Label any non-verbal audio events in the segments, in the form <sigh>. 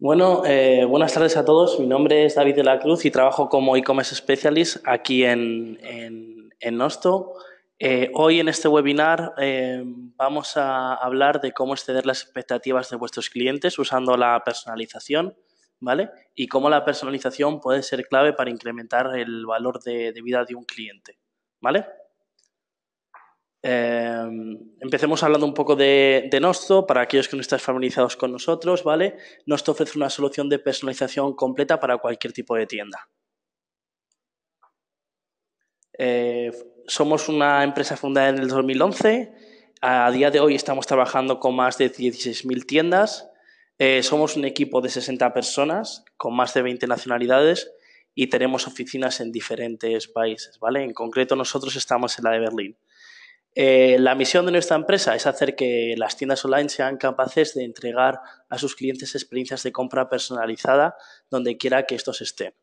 Bueno, eh, buenas tardes a todos. Mi nombre es David de la Cruz y trabajo como e-commerce specialist aquí en, en, en Nosto. Eh, hoy en este webinar eh, vamos a hablar de cómo exceder las expectativas de vuestros clientes usando la personalización, ¿vale? Y cómo la personalización puede ser clave para incrementar el valor de, de vida de un cliente, ¿vale? Em, empecemos hablando un poco de, de, para aquellos que no están familiarizados con nosotros, ¿vale? ofrece una solución de personalización completa para cualquier tipo de tienda. Eh, somos una empresa fundada en el 2011, a día de hoy estamos trabajando con más de 16.000 tiendas, eh, somos un equipo de 60 personas con más de 20 nacionalidades y tenemos oficinas en diferentes países, ¿vale? En concreto nosotros estamos en la de Berlín. Eh, la misión de nuestra empresa es hacer que las tiendas online sean capaces de entregar a sus clientes experiencias de compra personalizada donde quiera que estos estén.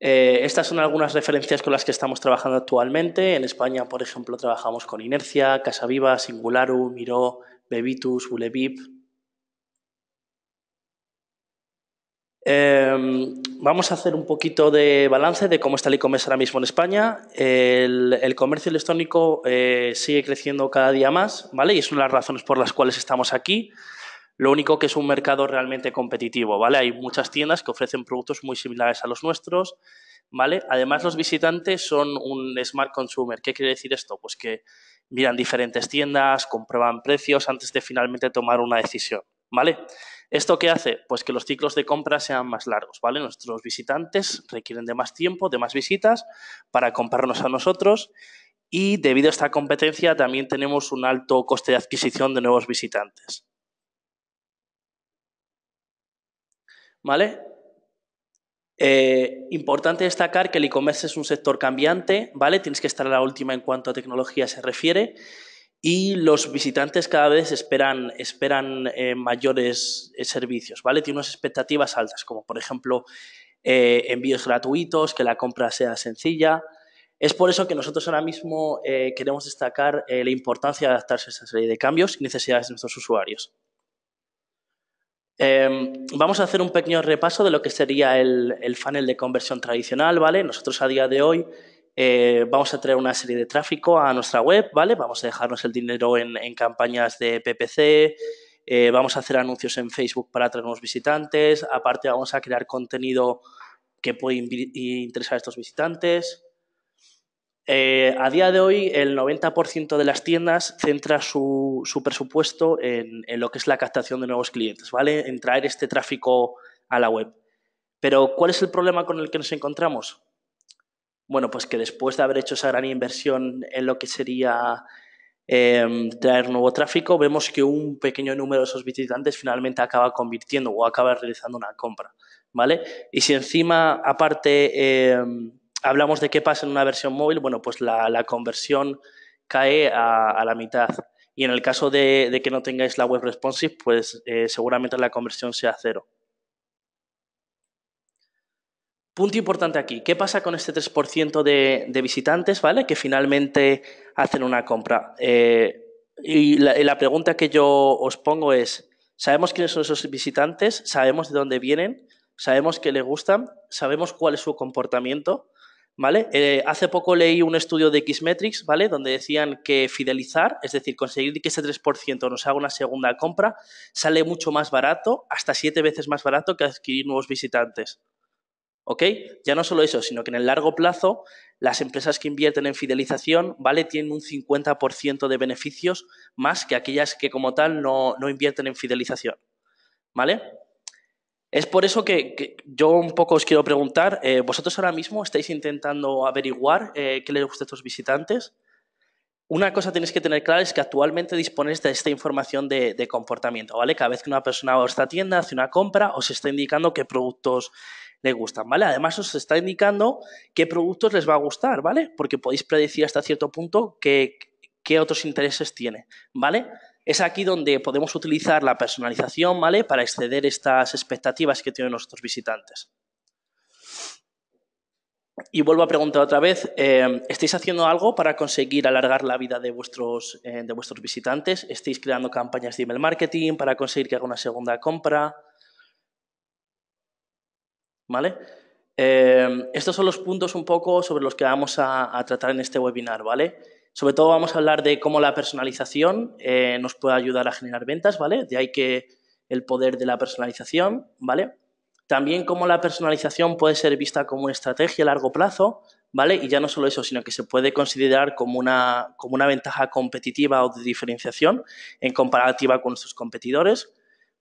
Eh, estas son algunas referencias con las que estamos trabajando actualmente. En España, por ejemplo, trabajamos con Inercia, Viva, Singularu, Miró, Bebitus, Bulevip, Em, vamos a hacer un poquito de balance de cómo está el e-commerce ahora mismo en España. El, comercio electrónico eh, sigue creciendo cada día más, ¿vale? Y es una de las razones por las cuales estamos aquí. Lo único que es un mercado realmente competitivo, ¿vale? Hay muchas tiendas que ofrecen productos muy similares a los nuestros, ¿vale? Además, los visitantes son un smart consumer. ¿Qué quiere decir esto? Pues que miran diferentes tiendas, comprueban precios antes de finalmente tomar una decisión. ¿vale? ¿Esto qué hace? Pues que los ciclos de compra sean más largos, ¿vale? Nuestros visitantes requieren de más tiempo, de más visitas para comprarnos a nosotros y debido a esta competencia también tenemos un alto coste de adquisición de nuevos visitantes. ¿Vale? Eh, importante destacar que el e-commerce es un sector cambiante, ¿vale? Tienes que estar a la última en cuanto a tecnología se refiere y los visitantes cada vez esperan, eh, mayores eh, servicios, ¿vale? Tiene unas expectativas altas, como por ejemplo eh, envíos gratuitos, que la compra sea sencilla. Es por eso que nosotros ahora mismo queremos destacar la importancia de adaptarse a esta serie de cambios y necesidades de nuestros usuarios. vamos a hacer un pequeño repaso de lo que sería el, el funnel de conversión tradicional, ¿vale? Nosotros a día de hoy eh, vamos a traer una serie de tráfico a nuestra web, ¿vale? Vamos a dejarnos el dinero en, campañas de PPC, eh, vamos a hacer anuncios en Facebook para traer nuevos visitantes, aparte vamos a crear contenido que puede interesar a estos visitantes. Eh, a día de hoy, el 90% de las tiendas centra su, presupuesto en, en, lo que es la captación de nuevos clientes, ¿vale? En traer este tráfico a la web. Pero, ¿cuál es el problema con el que nos encontramos? bueno, pues que después de haber hecho esa gran inversión en lo que sería em, traer nuevo tráfico, vemos que un pequeño número de esos visitantes finalmente acaba convirtiendo o acaba realizando una compra, ¿vale? Y si encima, aparte, em, hablamos de qué pasa en una versión móvil, bueno, pues la, conversión cae a, la mitad. Y en el caso de, que no tengáis la web responsive, pues eh, seguramente la conversión sea cero. Punto importante aquí, ¿qué pasa con este 3% de, de, visitantes, ¿vale? Que finalmente hacen una compra. Eh, y, la, pregunta que yo os pongo es, ¿sabemos quiénes son esos visitantes? ¿Sabemos de dónde vienen? ¿Sabemos qué les gustan? ¿Sabemos cuál es su comportamiento? ¿Vale? Eh, hace poco leí un estudio de Xmetrics, ¿vale? Donde decían que fidelizar, es decir, conseguir que ese 3% nos haga una segunda compra, sale mucho más barato, hasta siete veces más barato que adquirir nuevos visitantes. ¿Ok? Ya no solo eso, sino que en el largo plazo las empresas que invierten en fidelización, ¿vale? Tienen un 50% de beneficios más que aquellas que como tal no, invierten en fidelización, ¿vale? Es por eso que, yo un poco os quiero preguntar, eh, vosotros ahora mismo estáis intentando averiguar eh, qué les gusta a estos visitantes. Una cosa tenéis que tener claro es que actualmente disponéis de esta información de, comportamiento, ¿vale? Cada vez que una persona va a esta tienda, hace una compra, os está indicando qué productos le gustan, ¿vale? Además os está indicando qué productos les va a gustar, ¿vale? Porque podéis predecir hasta cierto punto qué, otros intereses tiene, ¿vale? Es aquí donde podemos utilizar la personalización, ¿vale? Para exceder estas expectativas que tienen nuestros visitantes. Y vuelvo a preguntar otra vez, eh, ¿estáis haciendo algo para conseguir alargar la vida de vuestros, eh, de vuestros visitantes? ¿Estáis creando campañas de email marketing para conseguir que haga una segunda compra? ¿vale? Em, estos son los puntos un poco sobre los que vamos a, tratar en este webinar, ¿vale? Sobre todo vamos a hablar de cómo la personalización eh, nos puede ayudar a generar ventas, ¿vale? De ahí que el poder de la personalización, ¿vale? También cómo la personalización puede ser vista como una estrategia a largo plazo, ¿vale? Y ya no solo eso, sino que se puede considerar como una, como una ventaja competitiva o de diferenciación en comparativa con sus competidores,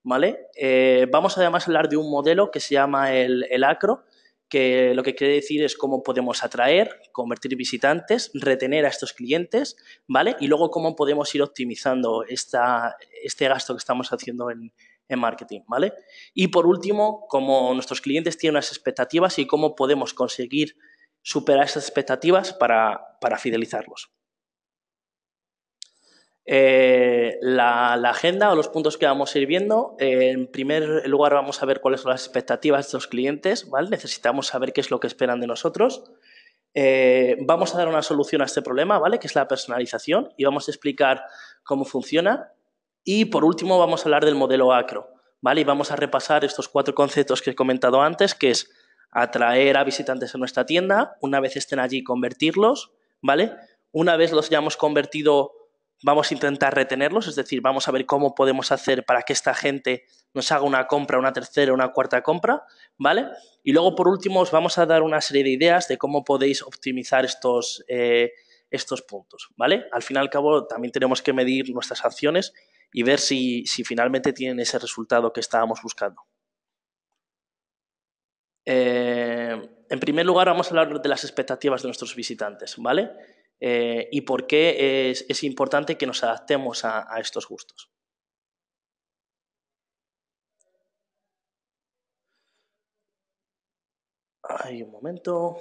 ¿vale? Eh, vamos además a hablar de un modelo que se llama el, ACRO, que lo que quiere decir es cómo podemos atraer, convertir visitantes, retener a estos clientes, ¿vale? Y luego cómo podemos ir optimizando esta, este gasto que estamos haciendo en, en, marketing, ¿vale? Y por último, cómo nuestros clientes tienen unas expectativas y cómo podemos conseguir superar esas expectativas para, para fidelizarlos. Eh, la, agenda o los puntos que vamos a ir viendo. Eh, en primer lugar, vamos a ver cuáles son las expectativas de los clientes. ¿vale? Necesitamos saber qué es lo que esperan de nosotros. Eh, vamos a dar una solución a este problema, ¿vale? que es la personalización, y vamos a explicar cómo funciona. Y por último, vamos a hablar del modelo acro. ¿vale? Y vamos a repasar estos cuatro conceptos que he comentado antes, que es atraer a visitantes a nuestra tienda, una vez estén allí, convertirlos. ¿vale? Una vez los hayamos convertido, vamos a intentar retenerlos, es decir, vamos a ver cómo podemos hacer para que esta gente nos haga una compra, una tercera, una cuarta compra, ¿vale? Y luego, por último, os vamos a dar una serie de ideas de cómo podéis optimizar estos, eh, estos puntos, ¿vale? Al fin y al cabo, también tenemos que medir nuestras acciones y ver si, finalmente tienen ese resultado que estábamos buscando. Eh, en primer lugar, vamos a hablar de las expectativas de nuestros visitantes, ¿vale? Eh, y por qué es, importante que nos adaptemos a, estos gustos. Hay un momento.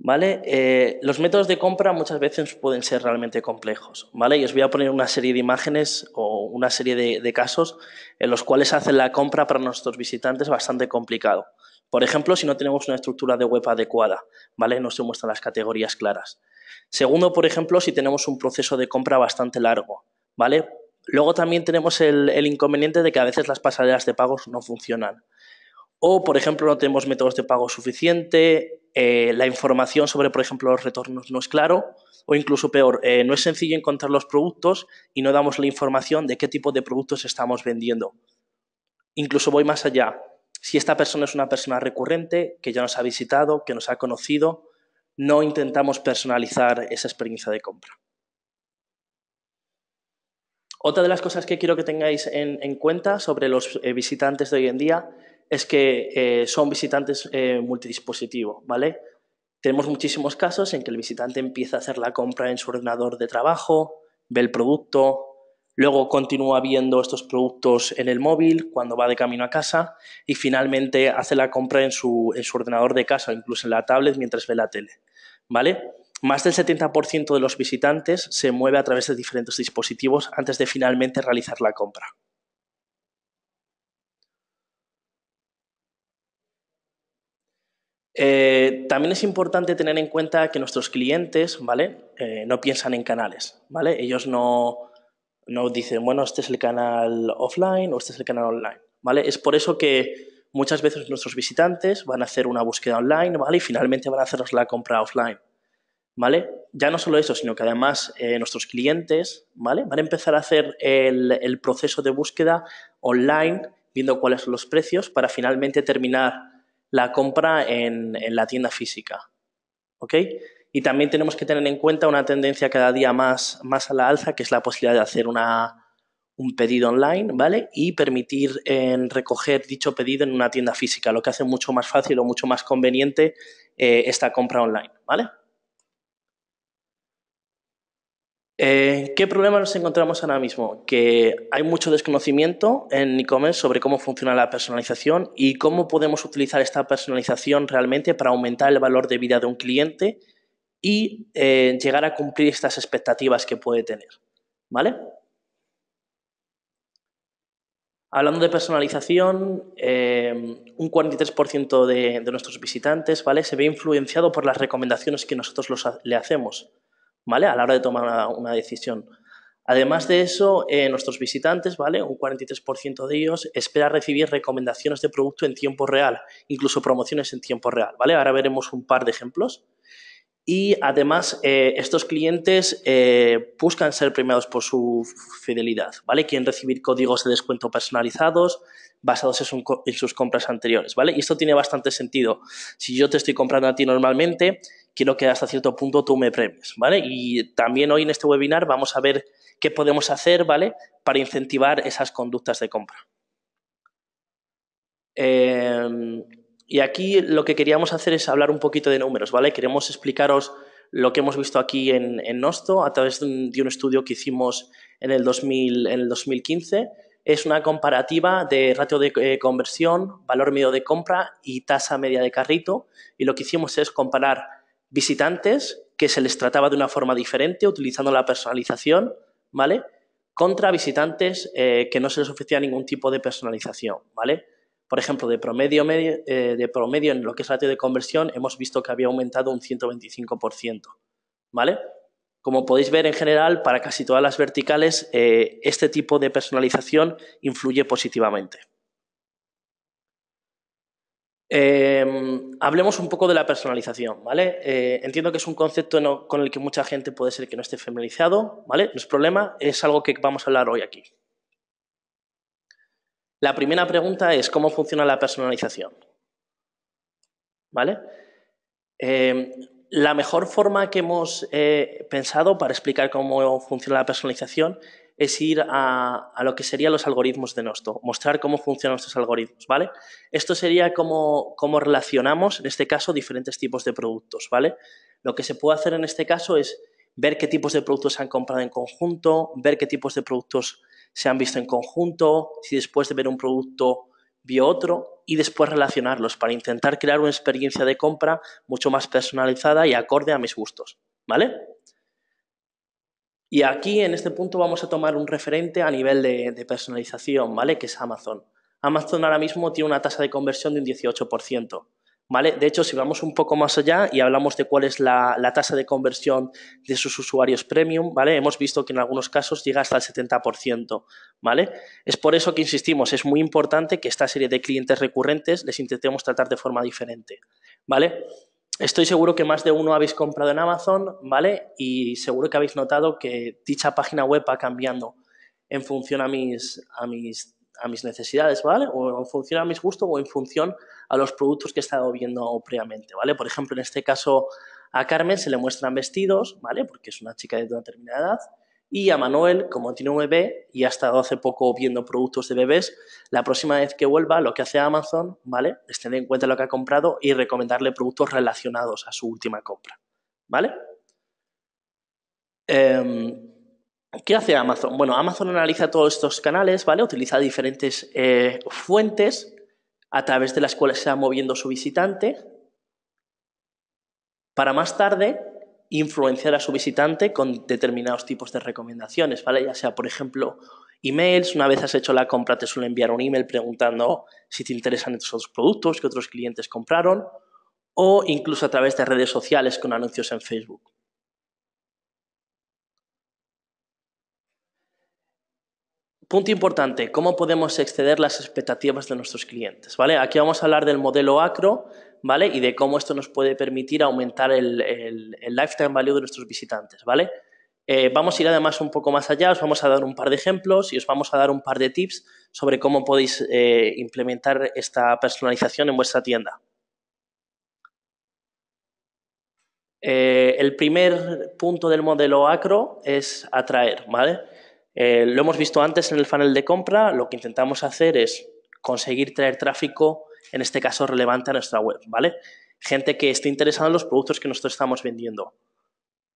¿Vale? Eh, los métodos de compra muchas veces pueden ser realmente complejos. ¿vale? Y os voy a poner una serie de imágenes o una serie de, de casos en los cuales hacen la compra para nuestros visitantes bastante complicado. Por ejemplo, si no tenemos una estructura de web adecuada, ¿vale? No se muestran las categorías claras. Segundo, por ejemplo, si tenemos un proceso de compra bastante largo, ¿vale? Luego también tenemos el, inconveniente de que a veces las pasarelas de pagos no funcionan. O, por ejemplo, no tenemos métodos de pago suficiente, eh, la información sobre, por ejemplo, los retornos no es claro, o incluso peor, eh, no es sencillo encontrar los productos y no damos la información de qué tipo de productos estamos vendiendo. Incluso voy más allá. Si esta persona es una persona recurrente, que ya nos ha visitado, que nos ha conocido, no intentamos personalizar esa experiencia de compra. Otra de las cosas que quiero que tengáis en, cuenta sobre los eh, visitantes de hoy en día es que eh, son visitantes multidispositivos. Eh, multidispositivo, ¿vale? Tenemos muchísimos casos en que el visitante empieza a hacer la compra en su ordenador de trabajo, ve el producto, Luego continúa viendo estos productos en el móvil cuando va de camino a casa y finalmente hace la compra en su, ordenador de casa o incluso en la tablet mientras ve la tele. ¿Vale? Más del 70% de los visitantes se mueve a través de diferentes dispositivos antes de finalmente realizar la compra. Eh, también es importante tener en cuenta que nuestros clientes ¿vale? Eh, no piensan en canales. ¿vale? Ellos no, no dicen, bueno, este es el canal offline o este es el canal online, ¿vale? Es por eso que muchas veces nuestros visitantes van a hacer una búsqueda online, ¿vale? Y finalmente van a haceros la compra offline, ¿vale? Ya no solo eso, sino que además eh, nuestros clientes, ¿vale? Van a empezar a hacer el, proceso de búsqueda online, viendo cuáles son los precios, para finalmente terminar la compra en, en la tienda física, ¿ok? Y también tenemos que tener en cuenta una tendencia cada día más, más a la alza, que es la posibilidad de hacer un pedido online, ¿vale? Y permitir recoger dicho pedido en una tienda física, lo que hace mucho más fácil o mucho más conveniente eh, esta compra online, ¿vale? Eh, ¿Qué problema nos encontramos ahora mismo? Que hay mucho desconocimiento en e-commerce sobre cómo funciona la personalización y cómo podemos utilizar esta personalización realmente para aumentar el valor de vida de un cliente y eh, llegar a cumplir estas expectativas que puede tener. ¿Vale? Hablando de personalización, eh, un 43% de, nuestros visitantes ¿vale? se ve influenciado por las recomendaciones que nosotros le hacemos ¿vale? a la hora de tomar una, decisión. Además de eso, eh, nuestros visitantes, ¿vale? un 43% de ellos, espera recibir recomendaciones de producto en tiempo real, incluso promociones en tiempo real. ¿vale? Ahora veremos un par de ejemplos. Y además, eh, estos clientes eh, buscan ser premiados por su fidelidad, ¿vale? Quieren recibir códigos de descuento personalizados basados en, sus compras anteriores, ¿vale? Y esto tiene bastante sentido. Si yo te estoy comprando a ti normalmente, quiero que hasta cierto punto tú me premies, ¿vale? Y también hoy en este webinar vamos a ver qué podemos hacer, ¿vale? Para incentivar esas conductas de compra. Em, y aquí lo que queríamos hacer es hablar un poquito de números, ¿vale? Queremos explicaros lo que hemos visto aquí en, Nosto a través de un, estudio que hicimos en el, 2015. Es una comparativa de ratio de eh, conversión, valor medio de compra y tasa media de carrito. Y lo que hicimos es comparar visitantes que se les trataba de una forma diferente utilizando la personalización, ¿vale? Contra visitantes eh, que no se les ofrecía ningún tipo de personalización, ¿vale? Por ejemplo, de promedio, eh, de promedio en lo que es ratio de conversión, hemos visto que había aumentado un 125%. ¿Vale? Como podéis ver, en general, para casi todas las verticales, eh, este tipo de personalización influye positivamente. Em, hablemos un poco de la personalización, ¿vale? Eh, entiendo que es un concepto con el que mucha gente puede ser que no esté familiarizado, ¿vale? No es problema, es algo que vamos a hablar hoy aquí. La primera pregunta es cómo funciona la personalización. ¿Vale? Eh, la mejor forma que hemos eh, pensado para explicar cómo funciona la personalización es ir a, lo que serían los algoritmos de Nosto, mostrar cómo funcionan nuestros algoritmos, ¿vale? Esto sería cómo, cómo relacionamos, en este caso, diferentes tipos de productos, ¿vale? Lo que se puede hacer en este caso es ver qué tipos de productos se han comprado en conjunto, ver qué tipos de productos se han visto en conjunto, si después de ver un producto vio otro y después relacionarlos para intentar crear una experiencia de compra mucho más personalizada y acorde a mis gustos, ¿vale? Y aquí en este punto vamos a tomar un referente a nivel de, de personalización, ¿vale? Que es Amazon. Amazon ahora mismo tiene una tasa de conversión de un 18%. ¿Vale? De hecho, si vamos un poco más allá y hablamos de cuál es la, tasa de conversión de sus usuarios premium, ¿vale? Hemos visto que en algunos casos llega hasta el 70%, ¿vale? Es por eso que insistimos, es muy importante que esta serie de clientes recurrentes les intentemos tratar de forma diferente, ¿vale? Estoy seguro que más de uno habéis comprado en Amazon, ¿vale? Y seguro que habéis notado que dicha página web va cambiando en función mis, a mis a mis necesidades, ¿vale? O en función a mis gustos o en función a los productos que he estado viendo previamente, ¿vale? Por ejemplo, en este caso a Carmen se le muestran vestidos, ¿vale? Porque es una chica de una determinada edad. Y a Manuel, como tiene un bebé y ha estado hace poco viendo productos de bebés, la próxima vez que vuelva, lo que hace Amazon, ¿vale? Es tener en cuenta lo que ha comprado y recomendarle productos relacionados a su última compra, ¿vale? Em, ¿Qué hace Amazon? Bueno, Amazon analiza todos estos canales, ¿vale? Utiliza diferentes eh, fuentes a través de las cuales se va moviendo su visitante para más tarde influenciar a su visitante con determinados tipos de recomendaciones, ¿vale? Ya sea, por ejemplo, emails, una vez has hecho la compra te suele enviar un email preguntando si te interesan estos otros productos que otros clientes compraron o incluso a través de redes sociales con anuncios en Facebook. Punto importante, ¿cómo podemos exceder las expectativas de nuestros clientes? ¿Vale? Aquí vamos a hablar del modelo ACRO ¿vale? y de cómo esto nos puede permitir aumentar el, el, el lifetime value de nuestros visitantes. ¿vale? Eh, vamos a ir además un poco más allá, os vamos a dar un par de ejemplos y os vamos a dar un par de tips sobre cómo podéis eh, implementar esta personalización en vuestra tienda. Eh, el primer punto del modelo ACRO es atraer, ¿vale? Eh, lo hemos visto antes en el funnel de compra, lo que intentamos hacer es conseguir traer tráfico, en este caso relevante, a nuestra web, ¿vale? Gente que esté interesada en los productos que nosotros estamos vendiendo.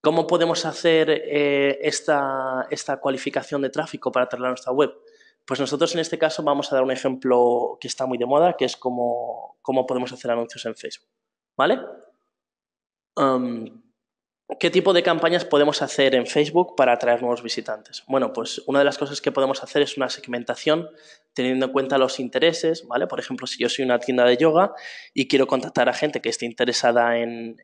¿Cómo podemos hacer eh, esta, esta cualificación de tráfico para traer a nuestra web? Pues nosotros en este caso vamos a dar un ejemplo que está muy de moda, que es cómo, podemos hacer anuncios en Facebook. ¿Vale? Um, ¿Qué tipo de campañas podemos hacer en Facebook para atraer nuevos visitantes? Bueno, pues una de las cosas que podemos hacer es una segmentación teniendo en cuenta los intereses, ¿vale? Por ejemplo, si yo soy una tienda de yoga y quiero contactar a gente que esté interesada en,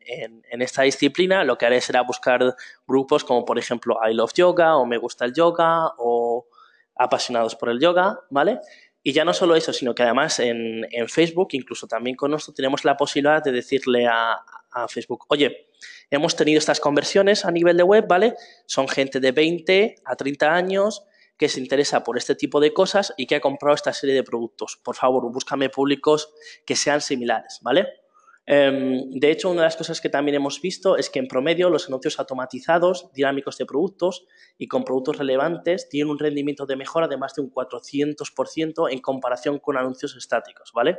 esta disciplina, lo que haré será buscar grupos como, por ejemplo, I Love Yoga o Me Gusta el Yoga o Apasionados por el Yoga, ¿vale? Y ya no solo eso, sino que además en, Facebook, incluso también con nosotros, tenemos la posibilidad de decirle a, a Facebook, oye, hemos tenido estas conversiones a nivel de web, ¿vale? Son gente de 20 a 30 años que se interesa por este tipo de cosas y que ha comprado esta serie de productos. Por favor, búscame públicos que sean similares, ¿vale? Em, de hecho, una de las cosas que también hemos visto es que en promedio los anuncios automatizados, dinámicos de productos y con productos relevantes tienen un rendimiento de mejora de más de un 400% en comparación con anuncios estáticos, ¿vale?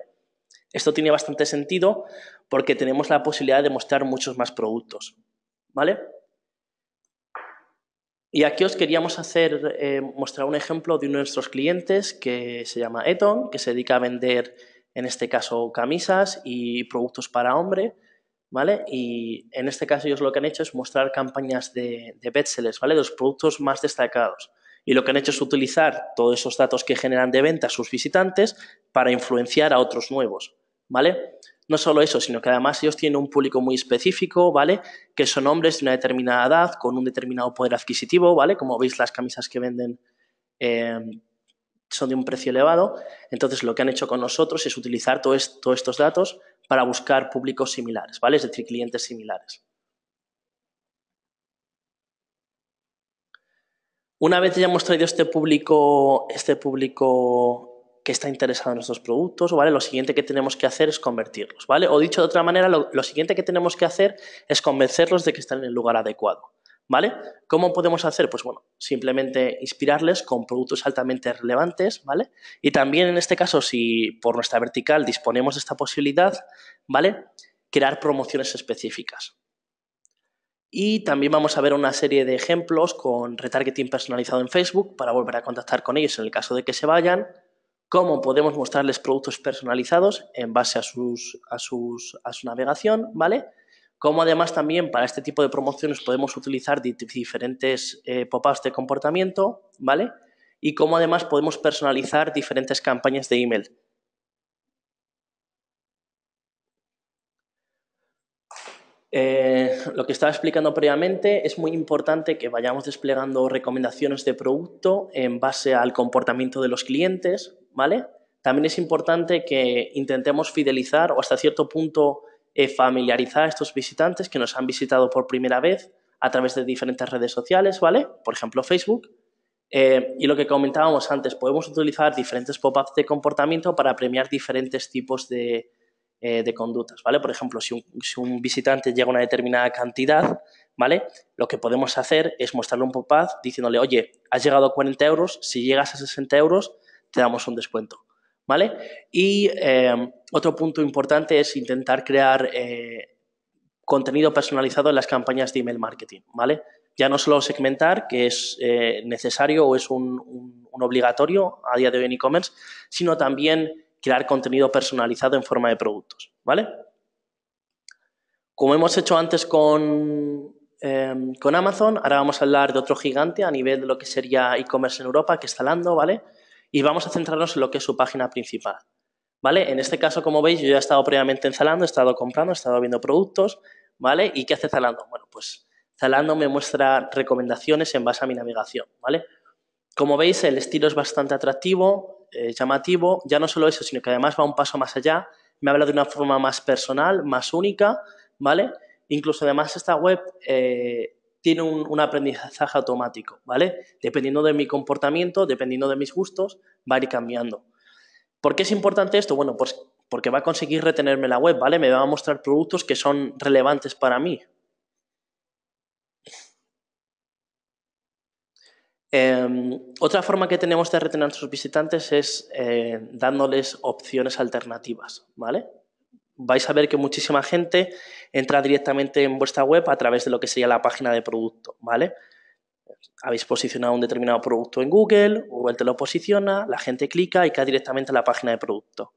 Esto tiene bastante sentido porque tenemos la posibilidad de mostrar muchos más productos, ¿vale? Y aquí os queríamos hacer eh, mostrar un ejemplo de uno de nuestros clientes que se llama Eton, que se dedica a vender en este caso camisas y productos para hombre, ¿vale? Y en este caso ellos lo que han hecho es mostrar campañas de, de bestsellers, ¿vale? Los productos más destacados. Y lo que han hecho es utilizar todos esos datos que generan de venta sus visitantes para influenciar a otros nuevos, ¿vale? No solo eso, sino que además ellos tienen un público muy específico, ¿vale? Que son hombres de una determinada edad, con un determinado poder adquisitivo, ¿vale? Como veis las camisas que venden eh, son de un precio elevado, entonces lo que han hecho con nosotros es utilizar todos estos datos para buscar públicos similares, ¿vale? Es decir, clientes similares. Una vez ya hemos traído este público, este público que está interesado en nuestros productos, ¿vale? Lo siguiente que tenemos que hacer es convertirlos, ¿vale? O dicho de otra manera, lo siguiente que tenemos que hacer es convencerlos de que están en el lugar adecuado. ¿vale? ¿Cómo podemos hacer? Pues bueno, simplemente inspirarles con productos altamente relevantes, ¿vale? Y también en este caso, si por nuestra vertical disponemos de esta posibilidad, ¿vale? Crear promociones específicas. Y también vamos a ver una serie de ejemplos con retargeting personalizado en Facebook para volver a contactar con ellos en el caso de que se vayan, cómo podemos mostrarles productos personalizados en base a, sus, a, sus, a su navegación, ¿vale? Cómo además también para este tipo de promociones podemos utilizar diferentes eh, pop-ups de comportamiento, ¿vale? Y cómo además podemos personalizar diferentes campañas de email. Eh, lo que estaba explicando previamente, es muy importante que vayamos desplegando recomendaciones de producto en base al comportamiento de los clientes, ¿vale? También es importante que intentemos fidelizar o hasta cierto punto familiarizar a estos visitantes que nos han visitado por primera vez a través de diferentes redes sociales, ¿vale? Por ejemplo, Facebook. Eh, y lo que comentábamos antes, podemos utilizar diferentes pop-ups de comportamiento para premiar diferentes tipos eh, de, conductas, ¿vale? Por ejemplo, si un, si un, visitante llega a una determinada cantidad, ¿vale? Lo que podemos hacer es mostrarle un pop-up diciéndole, oye, has llegado a 40 euros, si llegas a 60 euros, te damos un descuento. ¿vale? Y eh, otro punto importante es intentar crear eh, contenido personalizado en las campañas de email marketing, ¿vale? Ya no solo segmentar, que es eh, necesario o es un, obligatorio a día de hoy en e-commerce, sino también crear contenido personalizado en forma de productos, ¿vale? Como hemos hecho antes con, em, con Amazon, ahora vamos a hablar de otro gigante a nivel de lo que sería e-commerce en Europa, que está hablando, ¿vale? y vamos a centrarnos en lo que es su página principal. ¿Vale? En este caso, como veis, yo ya he estado previamente en Zalando, he estado comprando, he estado viendo productos, ¿vale? ¿Y qué hace Zalando? Bueno, pues Zalando me muestra recomendaciones en base a mi navegación, ¿vale? Como veis, el estilo es bastante atractivo, eh, llamativo, ya no solo eso, sino que además va un paso más allá, me habla de una forma más personal, más única, ¿vale? Incluso además esta web eh, tiene un, aprendizaje automático, ¿vale? Dependiendo de mi comportamiento, dependiendo de mis gustos, va a ir cambiando. ¿Por qué es importante esto? Bueno, pues porque va a conseguir retenerme la web, ¿vale? Me va a mostrar productos que son relevantes para mí. Em, otra forma que tenemos de retener a nuestros visitantes es eh, dándoles opciones alternativas, ¿vale? vais a ver que muchísima gente entra directamente en vuestra web a través de lo que sería la página de producto, ¿vale? Habéis posicionado un determinado producto en Google, Google te lo posiciona, la gente clica y cae directamente a la página de producto.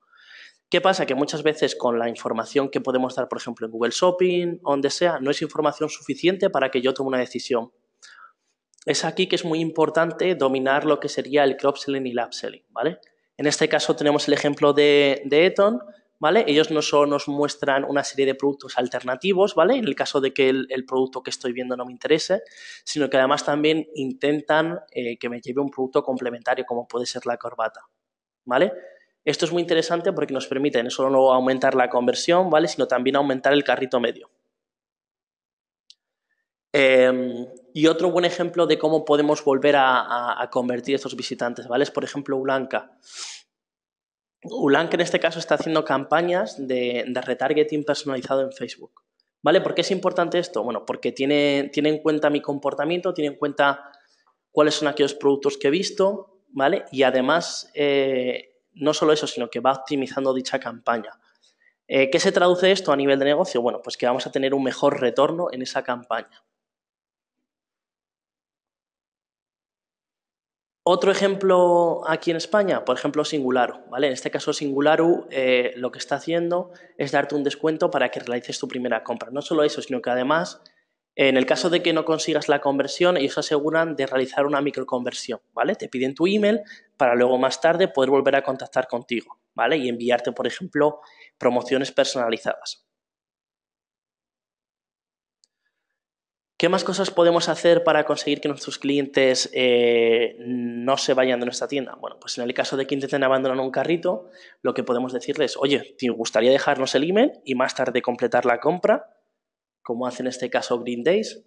¿Qué pasa? Que muchas veces con la información que podemos dar, por ejemplo, en Google Shopping, donde sea, no es información suficiente para que yo tome una decisión. Es aquí que es muy importante dominar lo que sería el cross-selling y el upselling, ¿vale? En este caso tenemos el ejemplo de, de Eton, ellos no solo nos muestran una serie de productos alternativos, ¿vale? En el caso de que el, producto que estoy viendo no me interese, sino que además también intentan eh, que me lleve un producto complementario, como puede ser la corbata, ¿vale? Esto es muy interesante porque nos permite no solo aumentar la conversión, ¿vale? Sino también aumentar el carrito medio. Em, y otro buen ejemplo de cómo podemos volver a, a, a, convertir estos visitantes, ¿vale? Es por ejemplo Blanca. Ulank en este caso está haciendo campañas de, retargeting personalizado en Facebook. ¿Vale? ¿Por qué es importante esto? Bueno, porque tiene, en cuenta mi comportamiento, tiene en cuenta cuáles son aquellos productos que he visto, ¿vale? Y además, eh, no solo eso, sino que va optimizando dicha campaña. Eh, ¿Qué se traduce esto a nivel de negocio? Bueno, pues que vamos a tener un mejor retorno en esa campaña. Otro ejemplo aquí en España, por ejemplo, Singularu. En este caso, Singularu eh, lo que está haciendo es darte un descuento para que realices tu primera compra. No solo eso, sino que además, en el caso de que no consigas la conversión, ellos aseguran de realizar una microconversión. Te piden tu email para luego más tarde poder volver a contactar contigo y enviarte, por ejemplo, promociones personalizadas. ¿Qué más cosas podemos hacer para conseguir que nuestros clientes eh, no se vayan de nuestra tienda? Bueno, pues en el caso de que intenten abandonar un carrito, lo que podemos decirles, oye, ¿te gustaría dejarnos el email y más tarde completar la compra? Como hace en este caso Green Days.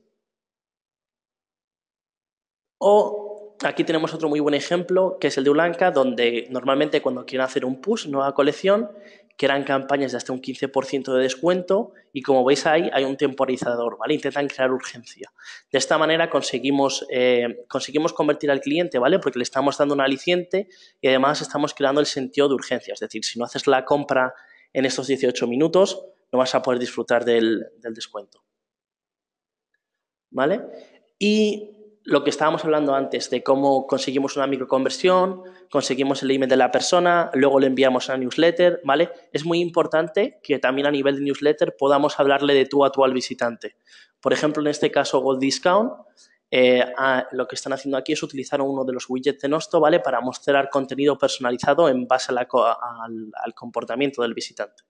O aquí tenemos otro muy buen ejemplo, que es el de Ulanca, donde normalmente cuando quieren hacer un push, nueva colección, que campañas de hasta un 15% de descuento y como veis ahí hay un temporizador, ¿vale? Intentan crear urgencia. De esta manera eh, conseguimos, convertir al cliente, ¿vale? Porque le estamos dando un aliciente y además estamos creando el sentido de urgencia. Es decir, si no haces la compra en estos 18 minutos, no vas a poder disfrutar del, del descuento. ¿Vale? Y lo que estábamos hablando antes de cómo conseguimos una microconversión, conseguimos el email de la persona, luego le enviamos a newsletter, ¿vale? Es muy importante que también a nivel de newsletter podamos hablarle de tu actual visitante. Por ejemplo, en este caso Gold Discount, eh, ah, lo que están haciendo aquí es utilizar uno de los widgets de Nosto, ¿vale? Para mostrar contenido personalizado en base al comportamiento del visitante.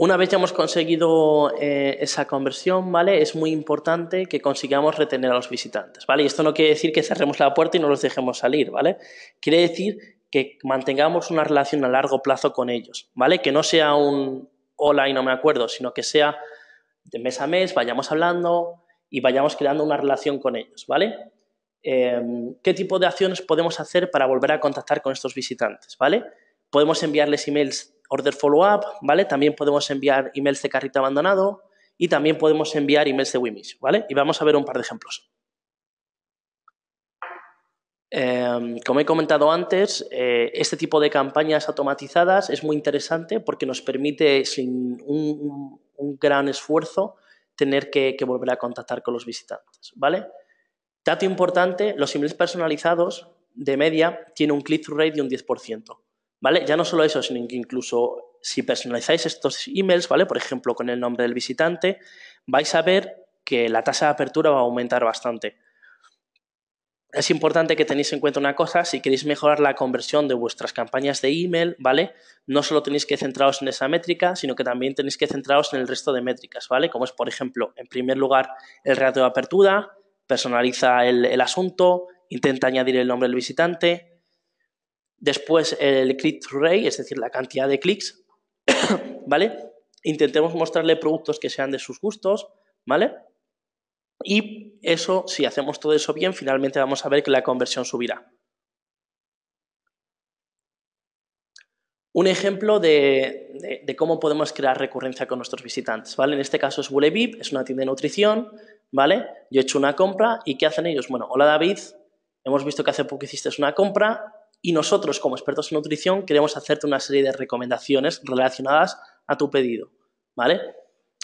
Una vez ya hemos conseguido eh, esa conversión, ¿vale? Es muy importante que consigamos retener a los visitantes, ¿vale? Y esto no quiere decir que cerremos la puerta y no los dejemos salir, ¿vale? Quiere decir que mantengamos una relación a largo plazo con ellos, ¿vale? Que no sea un hola y no me acuerdo, sino que sea de mes a mes, vayamos hablando y vayamos creando una relación con ellos, ¿vale? Em, ¿Qué tipo de acciones podemos hacer para volver a contactar con estos visitantes, ¿vale? Podemos enviarles emails order follow-up, ¿vale? También podemos enviar emails de carrito abandonado y también podemos enviar emails de Wimish, ¿vale? Y vamos a ver un par de ejemplos. Em, como he comentado antes, eh, este tipo de campañas automatizadas es muy interesante porque nos permite, sin un, gran esfuerzo, tener que, volver a contactar con los visitantes, ¿vale? Dato importante, los emails personalizados de media tienen un click-through rate de un 10%. ¿vale? Ya no solo eso, sino que incluso si personalizáis estos emails, ¿vale? Por ejemplo, con el nombre del visitante, vais a ver que la tasa de apertura va a aumentar bastante. Es importante que tenéis en cuenta una cosa, si queréis mejorar la conversión de vuestras campañas de email, ¿vale? No solo tenéis que centraros en esa métrica, sino que también tenéis que centraros en el resto de métricas, ¿vale? Como es, por ejemplo, en primer lugar, el ratio de apertura, personaliza el, el asunto, intenta añadir el nombre del visitante, Después el click rate es decir, la cantidad de clics, <coughs> ¿vale? Intentemos mostrarle productos que sean de sus gustos, ¿vale? Y eso, si hacemos todo eso bien, finalmente vamos a ver que la conversión subirá. Un ejemplo de, de, cómo podemos crear recurrencia con nuestros visitantes, ¿vale? En este caso es Bulevip, es una tienda de nutrición, ¿vale? Yo he hecho una compra y ¿qué hacen ellos? Bueno, hola David, hemos visto que hace poco hiciste una compra, y nosotros como expertos en nutrición queremos hacerte una serie de recomendaciones relacionadas a tu pedido, ¿vale?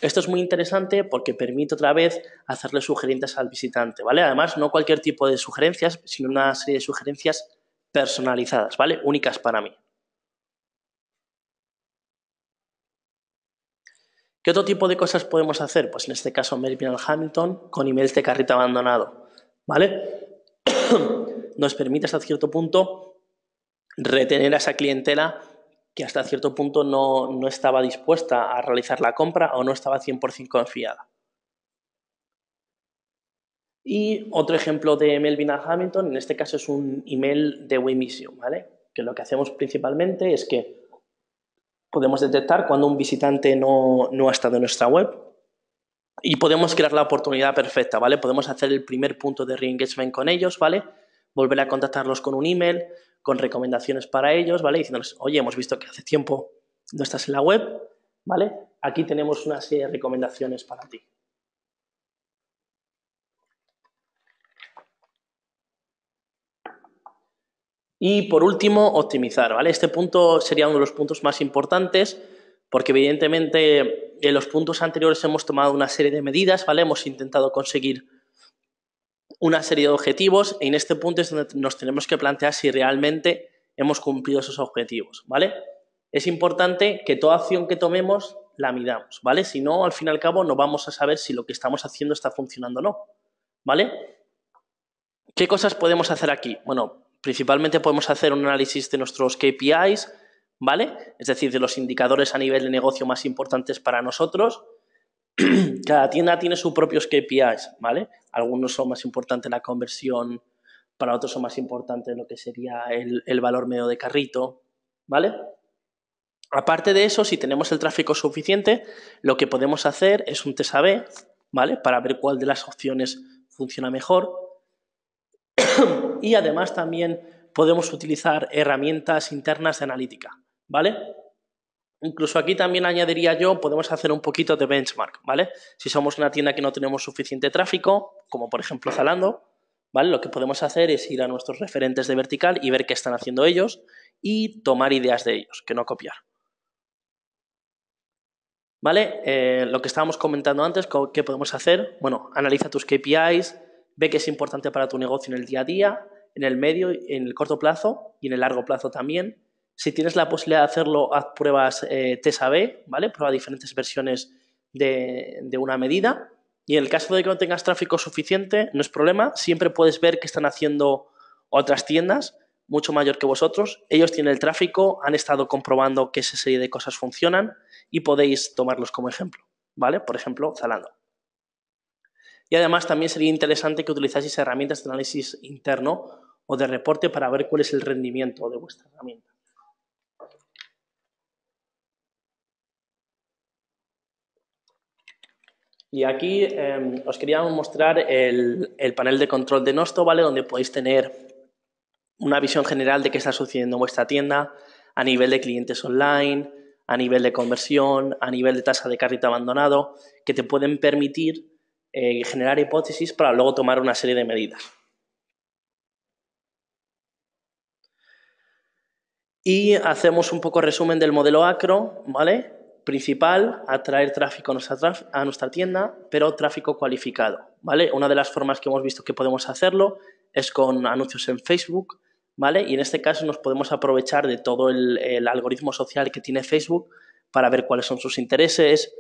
Esto es muy interesante porque permite otra vez hacerle sugerencias al visitante, ¿vale? Además, no cualquier tipo de sugerencias, sino una serie de sugerencias personalizadas, ¿vale? Únicas para mí. ¿Qué otro tipo de cosas podemos hacer? Pues en este caso Pinal Hamilton con emails de carrito abandonado, ¿vale? <clears throat> Nos permite hasta cierto punto retener a esa clientela que hasta cierto punto no, estaba dispuesta a realizar la compra o no estaba 100% confiada. Y otro ejemplo de Melvin a Hamilton, en este caso es un email de WeMissIon, ¿vale? Que lo que hacemos principalmente es que podemos detectar cuando un visitante no, no ha estado en nuestra web y podemos crear la oportunidad perfecta, ¿vale? Podemos hacer el primer punto de reengagement con ellos, ¿vale? Volver a contactarlos con un email, con recomendaciones para ellos, ¿vale? Diciéndoles, oye, hemos visto que hace tiempo no estás en la web, ¿vale? Aquí tenemos una serie de recomendaciones para ti. Y por último, optimizar, ¿vale? Este punto sería uno de los puntos más importantes porque evidentemente en los puntos anteriores hemos tomado una serie de medidas, ¿vale? Hemos intentado conseguir una serie de objetivos y en este punto es donde nos tenemos que plantear si realmente hemos cumplido esos objetivos, ¿vale? Es importante que toda acción que tomemos la midamos, ¿vale? Si no, al fin y al cabo no vamos a saber si lo que estamos haciendo está funcionando o no, ¿vale? ¿Qué cosas podemos hacer aquí? Bueno, principalmente podemos hacer un análisis de nuestros KPIs, ¿vale? Es decir, de los indicadores a nivel de negocio más importantes para nosotros, <clears throat> cada tienda tiene sus propios KPIs, ¿vale? Algunos son más importantes la conversión, para otros son más importantes lo que sería el, valor medio de carrito, ¿vale? Aparte de eso, si tenemos el tráfico suficiente, lo que podemos hacer es un test a ¿vale? Para ver cuál de las opciones funciona mejor. <clears throat> y además también podemos utilizar herramientas internas de analítica, ¿vale? Incluso aquí también añadiría yo, podemos hacer un poquito de benchmark, ¿vale? Si somos una tienda que no tenemos suficiente tráfico, como por ejemplo Zalando, ¿vale? Lo que podemos hacer es ir a nuestros referentes de vertical y ver qué están haciendo ellos y tomar ideas de ellos, que no copiar. ¿Vale? Eh, lo que estábamos comentando antes, ¿qué podemos hacer? Bueno, analiza tus KPIs, ve qué es importante para tu negocio en el día a día, en el medio, en el corto plazo y en el largo plazo también. Si tienes la posibilidad de hacerlo, haz pruebas eh, B, ¿vale? Prueba diferentes versiones de, una medida. Y en el caso de que no tengas tráfico suficiente, no es problema. Siempre puedes ver qué están haciendo otras tiendas, mucho mayor que vosotros. Ellos tienen el tráfico, han estado comprobando que esa serie de cosas funcionan y podéis tomarlos como ejemplo, ¿vale? Por ejemplo, Zalando. Y además también sería interesante que utilizaseis herramientas de análisis interno o de reporte para ver cuál es el rendimiento de vuestra herramienta. Y aquí em, os quería mostrar el, panel de control de Nosto, ¿vale? Donde podéis tener una visión general de qué está sucediendo en vuestra tienda a nivel de clientes online, a nivel de conversión, a nivel de tasa de carrito abandonado, que te pueden permitir eh, generar hipótesis para luego tomar una serie de medidas. Y hacemos un poco resumen del modelo ACRO, ¿vale? principal, atraer tráfico a nuestra, tienda, pero tráfico cualificado. ¿vale? Una de las formas que hemos visto que podemos hacerlo es con anuncios en Facebook, ¿vale? Y en este caso nos podemos aprovechar de todo el, algoritmo social que tiene Facebook para ver cuáles son sus intereses,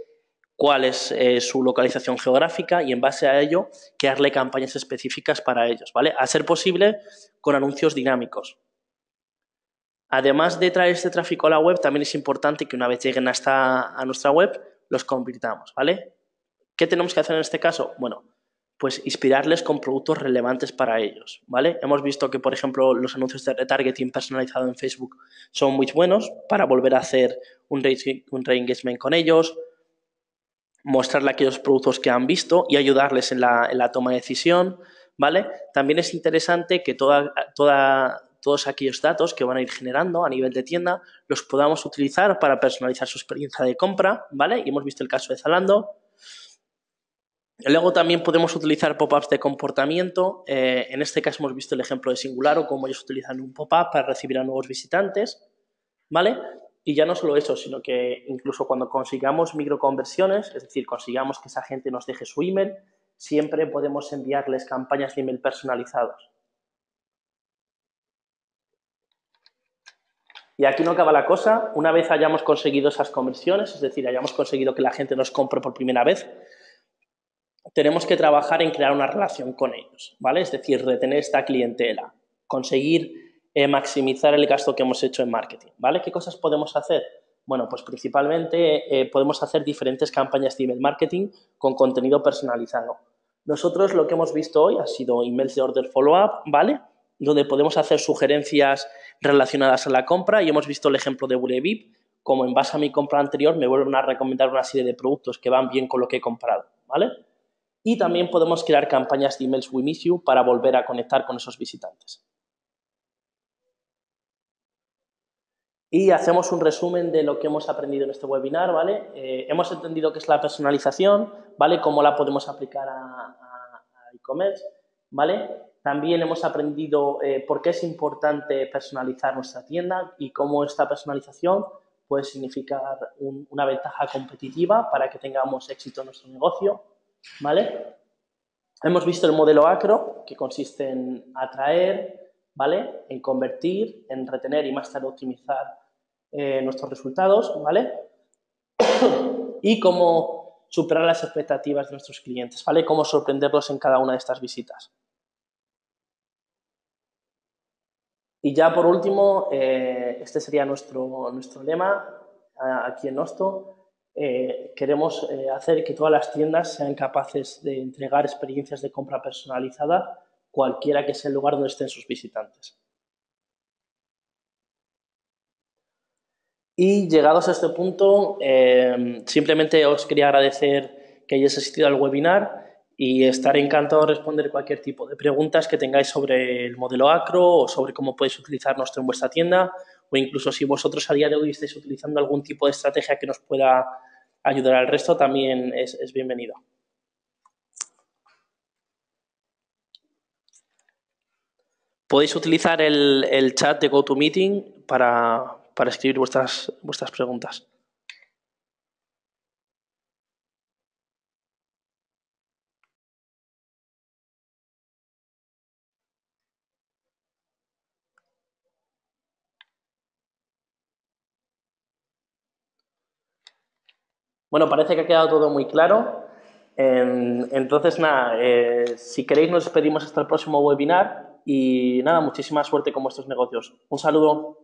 cuál es eh, su localización geográfica y en base a ello crearle campañas específicas para ellos, ¿vale? A ser posible con anuncios dinámicos. Además de traer este tráfico a la web, también es importante que una vez lleguen hasta a nuestra web, los convirtamos, ¿vale? ¿Qué tenemos que hacer en este caso? Bueno, pues inspirarles con productos relevantes para ellos, ¿vale? Hemos visto que, por ejemplo, los anuncios de retargeting personalizado en Facebook son muy buenos para volver a hacer un re-engagement con ellos, mostrarle aquellos productos que han visto y ayudarles en la, toma de decisión, ¿vale? También es interesante que toda, todos aquellos datos que van a ir generando a nivel de tienda los podamos utilizar para personalizar su experiencia de compra, ¿vale? Y hemos visto el caso de Zalando. Luego también podemos utilizar pop-ups de comportamiento. Eh, en este caso hemos visto el ejemplo de Singular o cómo ellos utilizan un pop-up para recibir a nuevos visitantes, ¿vale? Y ya no solo eso, sino que incluso cuando consigamos microconversiones, es decir, consigamos que esa gente nos deje su email, siempre podemos enviarles campañas de email personalizados. Y aquí no acaba la cosa. Una vez hayamos conseguido esas conversiones, es decir, hayamos conseguido que la gente nos compre por primera vez, tenemos que trabajar en crear una relación con ellos, ¿vale? Es decir, retener esta clientela, conseguir eh, maximizar el gasto que hemos hecho en marketing, ¿vale? ¿Qué cosas podemos hacer? Bueno, pues principalmente eh, podemos hacer diferentes campañas de email marketing con contenido personalizado. Nosotros lo que hemos visto hoy ha sido emails de order follow-up, ¿vale? Donde podemos hacer sugerencias relacionadas a la compra y hemos visto el ejemplo de vip como en base a mi compra anterior me vuelven a recomendar una serie de productos que van bien con lo que he comprado, ¿vale? Y también podemos crear campañas de emails We Miss You para volver a conectar con esos visitantes. Y hacemos un resumen de lo que hemos aprendido en este webinar, ¿vale? Eh, hemos entendido qué es la personalización, ¿vale? Cómo la podemos aplicar a, e-commerce, ¿vale? También hemos aprendido eh, por qué es importante personalizar nuestra tienda y cómo esta personalización puede significar una ventaja competitiva para que tengamos éxito en nuestro negocio, ¿vale? Hemos visto el modelo ACRO, que consiste en atraer, ¿vale? En convertir, en retener y más tarde optimizar eh, nuestros resultados, ¿vale? y cómo superar las expectativas de nuestros clientes, ¿vale? Cómo sorprenderlos en cada una de estas visitas. Y ya por último, eh, este sería nuestro, lema aquí en Nosto. Eh, queremos eh, hacer que todas las tiendas sean capaces de entregar experiencias de compra personalizada, cualquiera que sea el lugar donde estén sus visitantes. Y llegados a este punto, simplemente os quería agradecer que hayáis asistido al webinar y estaré encantado de responder cualquier tipo de preguntas que tengáis sobre el modelo Acro o sobre cómo podéis utilizar nuestro en vuestra tienda o incluso si vosotros a día de hoy estáis utilizando algún tipo de estrategia que nos pueda ayudar al resto, también es, bienvenido. Podéis utilizar el, chat de GoToMeeting para, para escribir vuestras, vuestras preguntas. Bueno, parece que ha quedado todo muy claro. Em, entonces, nada, eh, si queréis nos despedimos hasta el próximo webinar y nada, muchísima suerte con vuestros negocios. Un saludo.